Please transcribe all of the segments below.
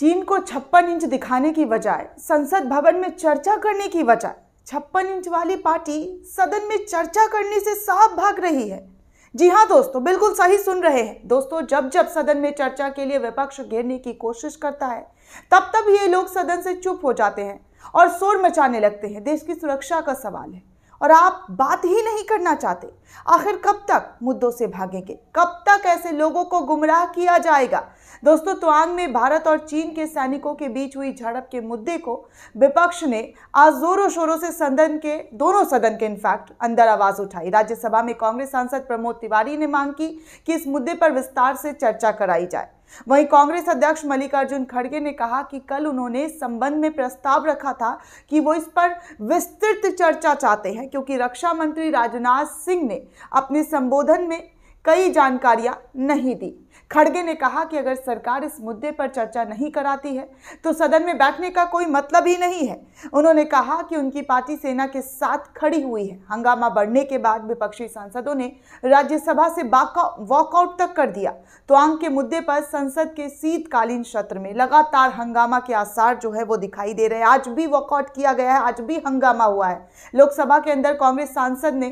चीन को छप्पन इंच दिखाने की बजाय संसद भवन में चर्चा करने की बजाय छप्पन इंच वाली पार्टी सदन में चर्चा करने से साफ भाग रही है जी हाँ दोस्तों बिल्कुल सही सुन रहे हैं दोस्तों जब जब सदन में चर्चा के लिए विपक्ष घेरने की कोशिश करता है तब तब ये लोग सदन से चुप हो जाते हैं और शोर मचाने लगते हैं देश की सुरक्षा का सवाल है और आप बात ही नहीं करना चाहते आखिर कब तक मुद्दों से भागेंगे कब तक ऐसे लोगों को गुमराह किया जाएगा दोस्तों तुआंग में भारत और चीन के सैनिकों के बीच हुई झड़प के मुद्दे को विपक्ष ने आज जोरों शोरों से सदन के दोनों सदन के इनफैक्ट अंदर आवाज उठाई राज्यसभा में कांग्रेस सांसद प्रमोद तिवारी ने मांग की कि इस मुद्दे पर विस्तार से चर्चा कराई जाए वहीं कांग्रेस अध्यक्ष मल्लिकार्जुन खड़गे ने कहा कि कल उन्होंने इस संबंध में प्रस्ताव रखा था कि वो इस पर विस्तृत चर्चा चाहते हैं क्योंकि रक्षा मंत्री राजनाथ सिंह ने अपने संबोधन में कई जानकारियां नहीं दी खड़गे ने कहा कि अगर सरकार इस मुद्दे पर चर्चा नहीं कराती है तो सदन में बैठने का कोई मतलब ही नहीं है उन्होंने कहा कि उनकी पार्टी सेना के साथ खड़ी हुई है हंगामा बढ़ने के बाद विपक्षी सांसदों ने राज्यसभा से वॉकआउट तक कर दिया तो आंग के मुद्दे पर संसद के शीतकालीन सत्र में लगातार हंगामा के आसार जो है वो दिखाई दे रहे हैं आज भी वॉकआउट किया गया है आज भी हंगामा हुआ है लोकसभा के अंदर कांग्रेस सांसद ने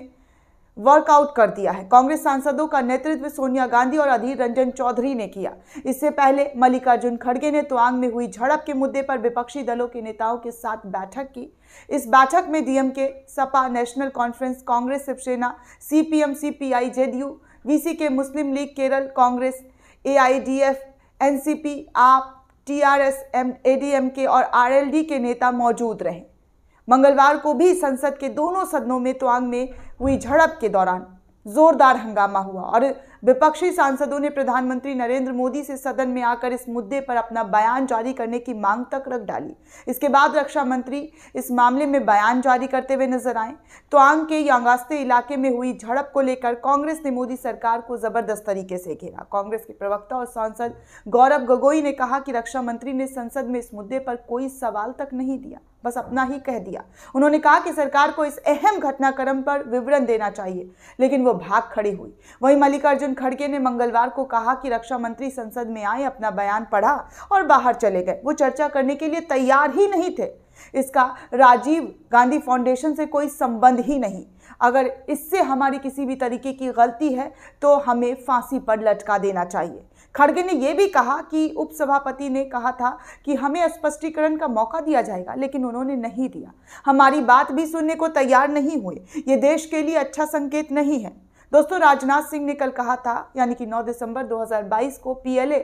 वर्कआउट कर दिया है कांग्रेस सांसदों का नेतृत्व सोनिया गांधी और अधीर रंजन चौधरी ने किया इससे पहले मल्लिकार्जुन खड़गे ने तुआंग में हुई झड़प के मुद्दे पर विपक्षी दलों के नेताओं के साथ बैठक की इस बैठक में DMK Sapa national conference Congress Shiv Sena CPM CPI JDU VC K Muslim League Kerala Congress AIDF NCP AAP TRS M ADMK और आरएलडी के नेता मौजूद रहे मंगलवार को भी संसद के दोनों सदनों में त्वांग में हुई झड़प के दौरान जोरदार हंगामा हुआ और विपक्षी सांसदों ने प्रधानमंत्री नरेंद्र मोदी से सदन में आकर इस मुद्दे पर अपना बयान जारी करने की मांग तक रख डाली इसके बाद रक्षा मंत्री इस मामले में बयान जारी करते हुए नजर आए तो आंग के यांगास्ते इलाके में हुई झड़प को लेकर कांग्रेस ने मोदी सरकार को जबरदस्त तरीके से घेरा कांग्रेस के प्रवक्ता और सांसद गौरव गगोई ने कहा कि रक्षा मंत्री ने संसद में इस मुद्दे पर कोई सवाल तक नहीं दिया बस अपना ही कह दिया उन्होंने कहा कि सरकार को इस अहम घटनाक्रम पर विवरण देना चाहिए लेकिन वो भाग खड़ी हुई वहीं मल्लिकार्जुन खड़गे ने मंगलवार को कहा कि रक्षा मंत्री संसद में आए अपना बयान पढ़ा और बाहर चले गए वो चर्चा करने के लिए तैयार ही नहीं थे इसका राजीव गांधी फाउंडेशन से कोई संबंध ही नहीं अगर इससे हमारी किसी भी तरीके की गलती है तो हमें फांसी पर लटका देना चाहिए खड़गे ने यह भी कहा कि उपसभापति ने कहा था कि हमें स्पष्टीकरण का मौका दिया जाएगा लेकिन उन्होंने नहीं दिया हमारी बात भी सुनने को तैयार नहीं हुए ये देश के लिए अच्छा संकेत नहीं है दोस्तों राजनाथ सिंह ने कल कहा था यानी कि 9 दिसंबर 2022 को पीएलए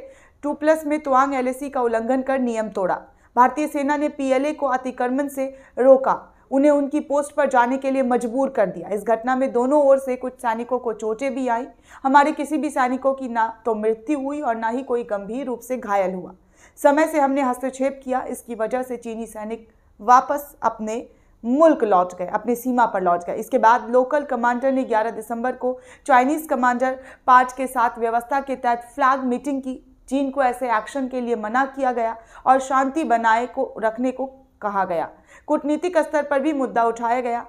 2 प्लस में तुआंग एलएसी का उल्लंघन कर नियम तोड़ा भारतीय सेना ने पीएलए को अतिक्रमण से रोका उन्हें उनकी पोस्ट पर जाने के लिए मजबूर कर दिया इस घटना में दोनों ओर से कुछ सैनिकों को चोटें भी आई हमारे किसी भी सैनिकों की ना तो मृत्यु हुई और ना ही कोई गंभीर रूप से घायल हुआ समय से हमने हस्तक्षेप किया इसकी वजह से चीनी सैनिक वापस अपने मुल्क लौट गए अपनी सीमा पर लौट गए इसके बाद लोकल कमांडर ने 11 दिसंबर को चाइनीज़ कमांडर पार्ट के साथ व्यवस्था के तहत फ्लैग मीटिंग की चीन को ऐसे एक्शन के लिए मना किया गया और शांति बनाए को रखने को कहा गया कूटनीतिक स्तर पर भी मुद्दा उठाया गया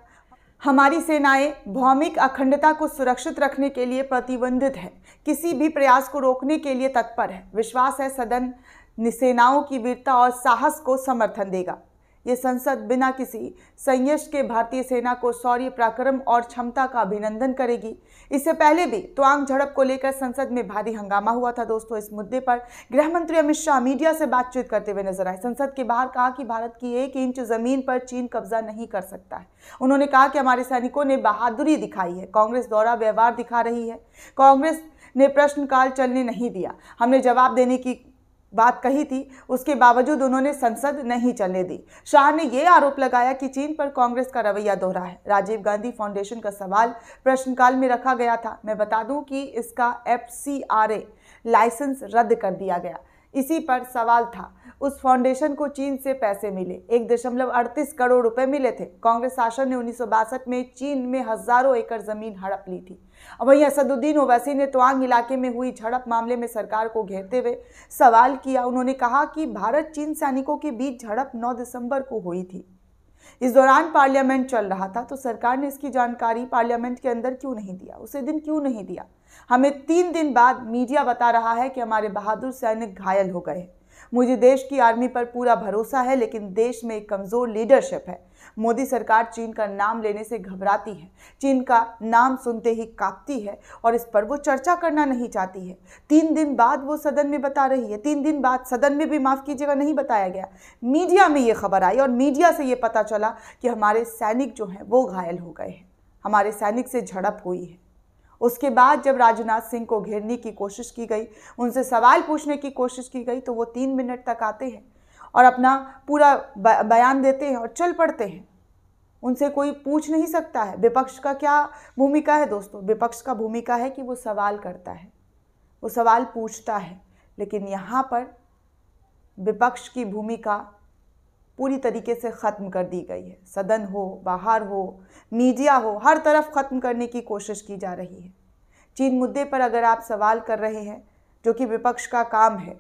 हमारी सेनाएं भौमिक अखंडता को सुरक्षित रखने के लिए प्रतिबंधित है किसी भी प्रयास को रोकने के लिए तत्पर है विश्वास है सदन सेनाओं की वीरता और साहस को समर्थन देगा ये संसद बिना किसी संयश के भारतीय सेना को शौर्य पराक्रम और क्षमता का अभिनंदन करेगी इससे पहले भी त्वांग झड़प को लेकर संसद में भारी हंगामा हुआ था दोस्तों इस मुद्दे पर गृह मंत्री अमित शाह मीडिया से बातचीत करते हुए नजर आए संसद के बाहर कहा कि भारत की एक इंच जमीन पर चीन कब्जा नहीं कर सकता है उन्होंने कहा कि हमारे सैनिकों ने बहादुरी दिखाई है कांग्रेस द्वारा व्यवहार दिखा रही है कांग्रेस ने प्रश्नकाल चलने नहीं दिया हमने जवाब देने की बात कही थी उसके बावजूद उन्होंने संसद नहीं चलने दी शाह ने यह आरोप लगाया कि चीन पर कांग्रेस का रवैया दोहरा है राजीव गांधी फाउंडेशन का सवाल प्रश्नकाल में रखा गया था मैं बता दूं कि इसका एफ लाइसेंस रद्द कर दिया गया इसी पर सवाल था उस फाउंडेशन को चीन से पैसे मिले एक दशमलव अड़तीस करोड़ रुपए मिले थे कांग्रेस शासन ने उन्नीस में चीन में हजारों एकड़ जमीन हड़प ली थी वहीं असदुद्दीन ओवैसी ने तवांग इलाके में हुई झड़प मामले में सरकार को घेरते हुए सवाल किया उन्होंने कहा कि भारत चीन सैनिकों के बीच झड़प 9 दिसंबर को हुई थी इस दौरान पार्लियामेंट चल रहा था तो सरकार ने इसकी जानकारी पार्लियामेंट के अंदर क्यों नहीं दिया उसे दिन क्यों नहीं दिया हमें तीन दिन बाद मीडिया बता रहा है कि हमारे बहादुर सैनिक घायल हो गए मुझे देश की आर्मी पर पूरा भरोसा है लेकिन देश में एक कमज़ोर लीडरशिप है मोदी सरकार चीन का नाम लेने से घबराती है चीन का नाम सुनते ही कांपती है और इस पर वो चर्चा करना नहीं चाहती है तीन दिन बाद वो सदन में बता रही है तीन दिन बाद सदन में भी माफ़ कीजिएगा नहीं बताया गया मीडिया में ये खबर आई और मीडिया से ये पता चला कि हमारे सैनिक जो हैं वो घायल हो गए हैं हमारे सैनिक से झड़प हुई है उसके बाद जब राजनाथ सिंह को घेरने की कोशिश की गई उनसे सवाल पूछने की कोशिश की गई तो वो तीन मिनट तक आते हैं और अपना पूरा बयान देते हैं और चल पड़ते हैं उनसे कोई पूछ नहीं सकता है विपक्ष का क्या भूमिका है दोस्तों विपक्ष का भूमिका है कि वो सवाल करता है वो सवाल पूछता है लेकिन यहाँ पर विपक्ष की भूमिका पूरी तरीके से ख़त्म कर दी गई है सदन हो बाहर हो मीडिया हो हर तरफ ख़त्म करने की कोशिश की जा रही है चीन मुद्दे पर अगर आप सवाल कर रहे हैं जो कि विपक्ष का काम है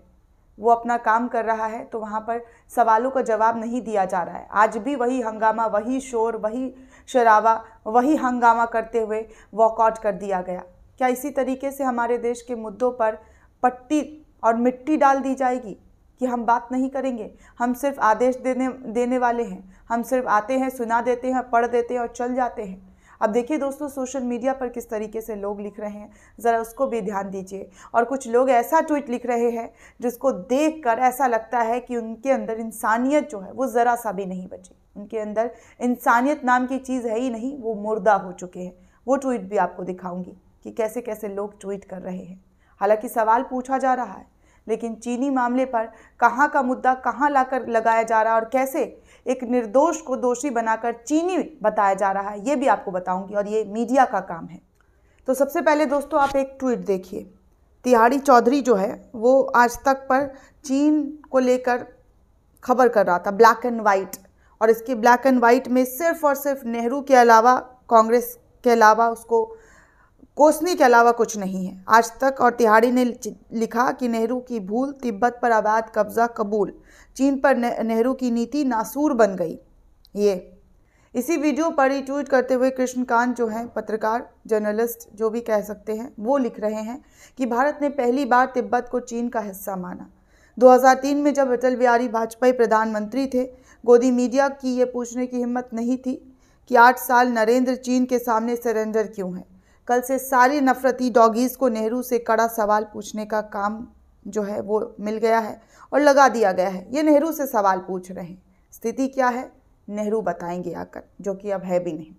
वो अपना काम कर रहा है तो वहाँ पर सवालों का जवाब नहीं दिया जा रहा है आज भी वही हंगामा वही शोर वही शराबा वही हंगामा करते हुए वॉकआउट कर दिया गया क्या इसी तरीके से हमारे देश के मुद्दों पर पट्टी और मिट्टी डाल दी जाएगी कि हम बात नहीं करेंगे हम सिर्फ आदेश देने देने वाले हैं हम सिर्फ आते हैं सुना देते हैं पढ़ देते हैं और चल जाते हैं अब देखिए दोस्तों सोशल मीडिया पर किस तरीके से लोग लिख रहे हैं ज़रा उसको भी ध्यान दीजिए और कुछ लोग ऐसा ट्वीट लिख रहे हैं जिसको देख कर ऐसा लगता है कि उनके अंदर इंसानियत जो है वो ज़रा सा भी नहीं बची उनके अंदर इंसानियत नाम की चीज़ है ही नहीं वो मुर्दा हो चुके हैं वो ट्वीट भी आपको दिखाऊंगी कि कैसे कैसे लोग ट्वीट कर रहे हैं हालांकि सवाल पूछा जा रहा है लेकिन चीनी मामले पर कहाँ का मुद्दा कहाँ लाकर लगाया जा रहा है और कैसे एक निर्दोष को दोषी बनाकर चीनी बताया जा रहा है ये भी आपको बताऊंगी और ये मीडिया का काम है तो सबसे पहले दोस्तों आप एक ट्वीट देखिए तिहाड़ी चौधरी जो है वो आज तक पर चीन को लेकर खबर कर रहा था ब्लैक एंड वाइट और इसके ब्लैक एंड वाइट में सिर्फ और सिर्फ नेहरू के अलावा कांग्रेस के अलावा उसको कोसनी के अलावा कुछ नहीं है आज तक और तिहाड़ी ने लिखा कि नेहरू की भूल तिब्बत पर अवैध कब्जा कबूल चीन पर नेहरू की नीति नासूर बन गई ये इसी वीडियो पर ही ट्वीट करते हुए कृष्णकांत जो हैं पत्रकार जर्नलिस्ट जो भी कह सकते हैं वो लिख रहे हैं कि भारत ने पहली बार तिब्बत को चीन का हिस्सा माना 2003 में जब अटल बिहारी वाजपेयी प्रधानमंत्री थे गोदी मीडिया की ये पूछने की हिम्मत नहीं थी कि आठ साल नरेंद्र चीन के सामने सरेंडर क्यों है कल से सारी नफरती डॉगीज़ को नेहरू से कड़ा सवाल पूछने का काम जो है वो मिल गया है और लगा दिया गया है ये नेहरू से सवाल पूछ रहे हैं स्थिति क्या है नेहरू बताएंगे आकर जो कि अब है भी नहीं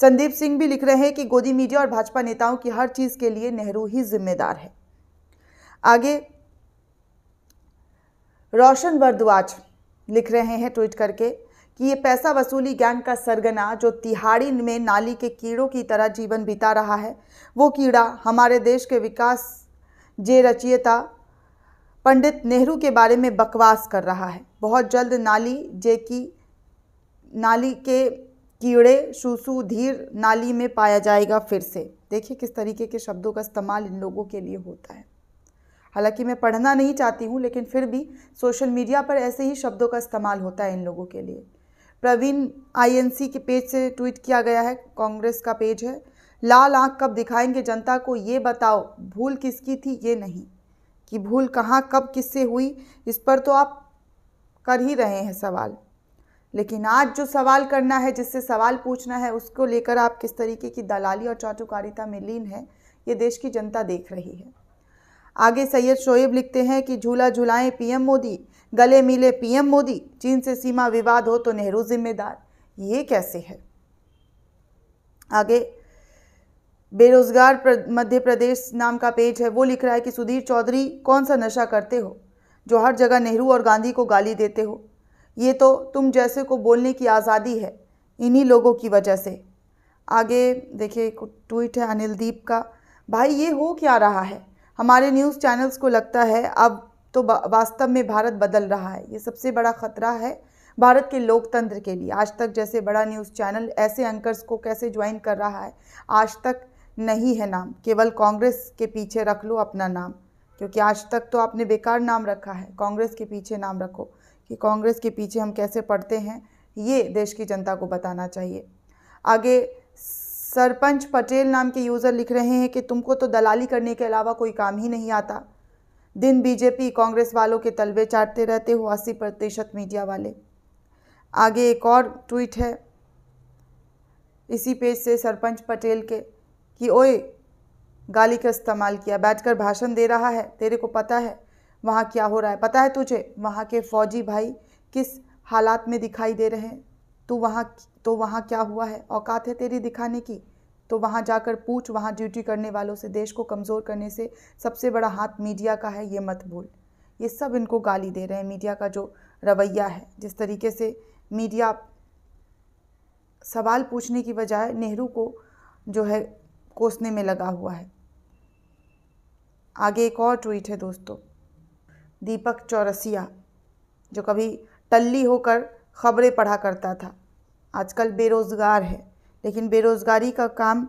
संदीप सिंह भी लिख रहे हैं कि गोदी मीडिया और भाजपा नेताओं की हर चीज़ के लिए नेहरू ही जिम्मेदार है आगे रोशन भरद्वाज लिख रहे हैं ट्वीट करके कि ये पैसा वसूली गैंग का सरगना जो तिहाड़ी में नाली के कीड़ों की तरह जीवन बिता रहा है वो कीड़ा हमारे देश के विकास जे रचियता पंडित नेहरू के बारे में बकवास कर रहा है बहुत जल्द नाली जे की नाली के कीड़े शूसु धीर नाली में पाया जाएगा फिर से देखिए किस तरीके के शब्दों का इस्तेमाल इन लोगों के लिए होता है हालांकि मैं पढ़ना नहीं चाहती हूँ लेकिन फिर भी सोशल मीडिया पर ऐसे ही शब्दों का इस्तेमाल होता है इन लोगों के लिए प्रवीण आईएनसी के पेज से ट्वीट किया गया है कांग्रेस का पेज है लाल आंख कब दिखाएंगे जनता को ये बताओ भूल किसकी थी ये नहीं कि भूल कहाँ कब किससे हुई इस पर तो आप कर ही रहे हैं सवाल लेकिन आज जो सवाल करना है जिससे सवाल पूछना है उसको लेकर आप किस तरीके की दलाली और चाटुकारिता में लीन है ये देश की जनता देख रही है आगे सैयद शोएब लिखते हैं कि झूला झुलाएं पीएम मोदी गले मिले पीएम मोदी चीन से सीमा विवाद हो तो नेहरू जिम्मेदार ये कैसे है आगे बेरोजगार प्र, मध्य प्रदेश नाम का पेज है वो लिख रहा है कि सुधीर चौधरी कौन सा नशा करते हो जो हर जगह नेहरू और गांधी को गाली देते हो ये तो तुम जैसे को बोलने की आज़ादी है इन्हीं लोगों की वजह से आगे देखिए ट्वीट है अनिलदीप का भाई ये हो क्या रहा है हमारे न्यूज़ चैनल्स को लगता है अब तो वास्तव में भारत बदल रहा है ये सबसे बड़ा खतरा है भारत के लोकतंत्र के लिए आज तक जैसे बड़ा न्यूज़ चैनल ऐसे एंकर्स को कैसे ज्वाइन कर रहा है आज तक नहीं है नाम केवल कांग्रेस के पीछे रख लो अपना नाम क्योंकि आज तक तो आपने बेकार नाम रखा है कांग्रेस के पीछे नाम रखो कि कांग्रेस के पीछे हम कैसे पढ़ते हैं ये देश की जनता को बताना चाहिए आगे सरपंच पटेल नाम के यूज़र लिख रहे हैं कि तुमको तो दलाली करने के अलावा कोई काम ही नहीं आता दिन बीजेपी कांग्रेस वालों के तलवे चाटते रहते हो अस्सी प्रतिशत मीडिया वाले आगे एक और ट्वीट है इसी पेज से सरपंच पटेल के कि ओए गाली का इस्तेमाल किया बैठकर भाषण दे रहा है तेरे को पता है वहाँ क्या हो रहा है पता है तुझे वहाँ के फौजी भाई किस हालात में दिखाई दे रहे हैं तू वहाँ तो वहाँ क्या हुआ है औकात है तेरी दिखाने की तो वहाँ जाकर पूछ वहाँ ड्यूटी करने वालों से देश को कमज़ोर करने से सबसे बड़ा हाथ मीडिया का है ये मत भूल ये सब इनको गाली दे रहे हैं मीडिया का जो रवैया है जिस तरीके से मीडिया सवाल पूछने की बजाय नेहरू को जो है कोसने में लगा हुआ है आगे एक और ट्वीट है दोस्तों दीपक चौरसिया जो कभी टल्ली होकर खबरें पढ़ा करता था आजकल बेरोज़गार है लेकिन बेरोज़गारी का काम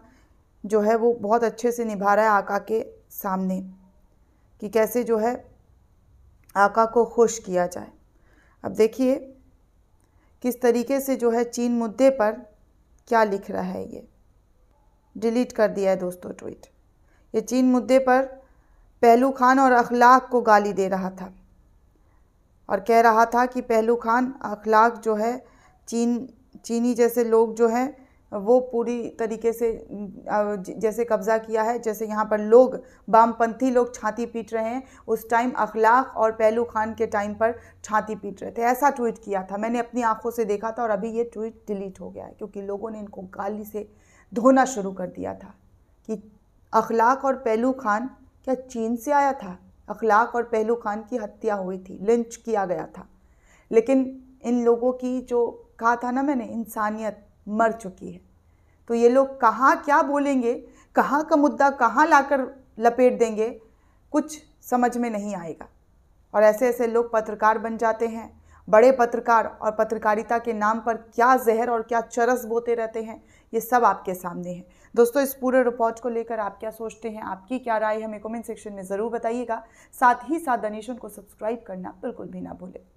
जो है वो बहुत अच्छे से निभा रहा है आका के सामने कि कैसे जो है आका को खुश किया जाए अब देखिए किस तरीके से जो है चीन मुद्दे पर क्या लिख रहा है ये डिलीट कर दिया है दोस्तों ट्वीट ये चीन मुद्दे पर पहलू खान और अखलाक को गाली दे रहा था और कह रहा था कि पहलू खान अखलाक जो है चीन चीनी जैसे लोग जो हैं वो पूरी तरीके से जैसे कब्ज़ा किया है जैसे यहाँ पर लोग वामपंथी लोग छाती पीट रहे हैं उस टाइम अखलाक और पहलू खान के टाइम पर छाती पीट रहे थे ऐसा ट्वीट किया था मैंने अपनी आंखों से देखा था और अभी ये ट्वीट डिलीट हो गया है क्योंकि लोगों ने इनको गाली से धोना शुरू कर दिया था कि अखलाक और पहलू खान क्या चीन से आया था अखलाक और पहलू खान की हत्या हुई थी लिंच किया गया था लेकिन इन लोगों की जो कहा था ना मैंने इंसानियत मर चुकी है तो ये लोग कहाँ क्या बोलेंगे कहाँ का मुद्दा कहाँ लाकर लपेट देंगे कुछ समझ में नहीं आएगा और ऐसे ऐसे लोग पत्रकार बन जाते हैं बड़े पत्रकार और पत्रकारिता के नाम पर क्या जहर और क्या चरस बोते रहते हैं ये सब आपके सामने है दोस्तों इस पूरे रिपोर्ट को लेकर आप क्या सोचते हैं आपकी क्या राय हमें कमेंट सेक्शन में ज़रूर बताइएगा साथ ही साथ दनेशन को सब्सक्राइब करना बिल्कुल भी ना भूलें